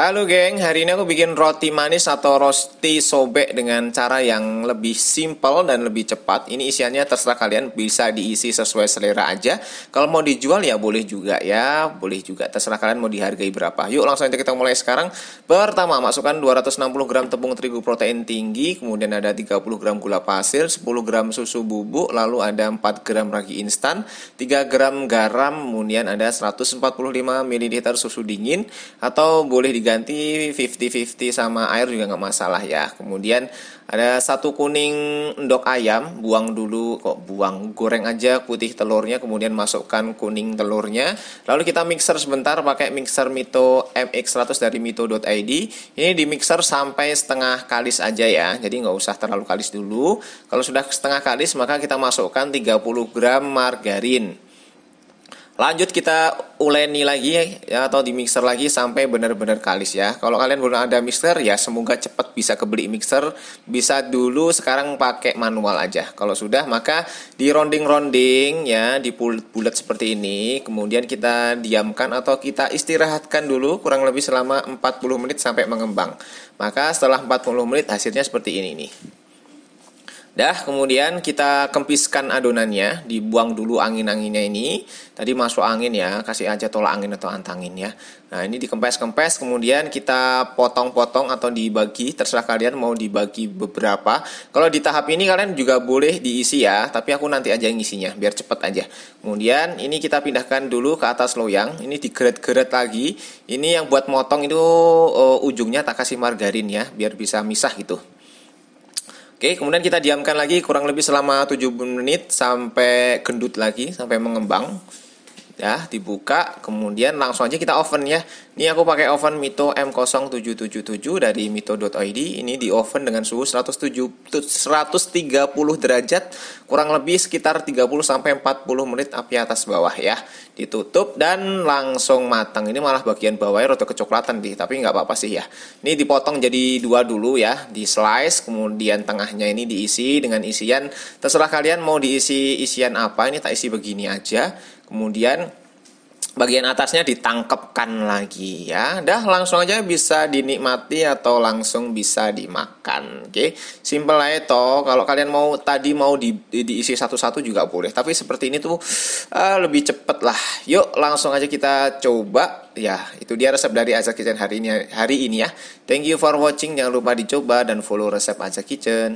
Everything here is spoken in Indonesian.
Halo geng, hari ini aku bikin roti manis atau roti sobek dengan cara yang lebih simple dan lebih cepat Ini isiannya terserah kalian, bisa diisi sesuai selera aja Kalau mau dijual ya boleh juga ya, boleh juga Terserah kalian mau dihargai berapa Yuk langsung aja kita mulai sekarang Pertama, masukkan 260 gram tepung terigu protein tinggi Kemudian ada 30 gram gula pasir, 10 gram susu bubuk Lalu ada 4 gram ragi instan, 3 gram garam Kemudian ada 145 ml susu dingin Atau boleh diganti ganti 50-50 sama air juga nggak masalah ya. Kemudian ada satu kuning endok ayam, buang dulu kok buang, goreng aja putih telurnya, kemudian masukkan kuning telurnya. Lalu kita mixer sebentar pakai mixer Mito MX100 dari mito.id. Ini di mixer sampai setengah kalis aja ya. Jadi nggak usah terlalu kalis dulu. Kalau sudah setengah kalis maka kita masukkan 30 gram margarin. Lanjut kita uleni lagi ya, atau di mixer lagi sampai benar-benar kalis ya. Kalau kalian belum ada mixer ya semoga cepat bisa kebeli mixer. Bisa dulu sekarang pakai manual aja. Kalau sudah maka di rounding-rounding ya di bulat seperti ini. Kemudian kita diamkan atau kita istirahatkan dulu kurang lebih selama 40 menit sampai mengembang. Maka setelah 40 menit hasilnya seperti ini nih. Dah, kemudian kita kempiskan adonannya, dibuang dulu angin-anginnya ini. Tadi masuk angin ya, kasih aja tolak angin atau antangin ya. Nah, ini dikempes-kempes, kemudian kita potong-potong atau dibagi, terserah kalian mau dibagi beberapa. Kalau di tahap ini kalian juga boleh diisi ya, tapi aku nanti aja ngisinya, biar cepet aja. Kemudian ini kita pindahkan dulu ke atas loyang, ini digeret-geret lagi. Ini yang buat motong itu uh, ujungnya tak kasih margarin ya, biar bisa misah gitu. Oke, kemudian kita diamkan lagi kurang lebih selama 7 menit sampai gendut lagi, sampai mengembang ya dibuka kemudian langsung aja kita oven ya ini aku pakai oven Mito M0777 dari mito.id ini di oven dengan suhu 107, 130 derajat kurang lebih sekitar 30 sampai 40 menit api atas bawah ya ditutup dan langsung matang ini malah bagian bawahnya rada kecoklatan di tapi nggak apa-apa sih ya ini dipotong jadi dua dulu ya di slice kemudian tengahnya ini diisi dengan isian terserah kalian mau diisi isian apa ini tak isi begini aja kemudian bagian atasnya ditangkepkan lagi ya. Dah langsung aja bisa dinikmati atau langsung bisa dimakan. Oke, okay? simple aja toh. Kalau kalian mau tadi mau di, di, diisi satu-satu juga boleh. Tapi seperti ini tuh uh, lebih cepet lah. Yuk langsung aja kita coba. Ya, itu dia resep dari Aza Kitchen hari ini hari ini ya. Thank you for watching. Jangan lupa dicoba dan follow resep Aza Kitchen.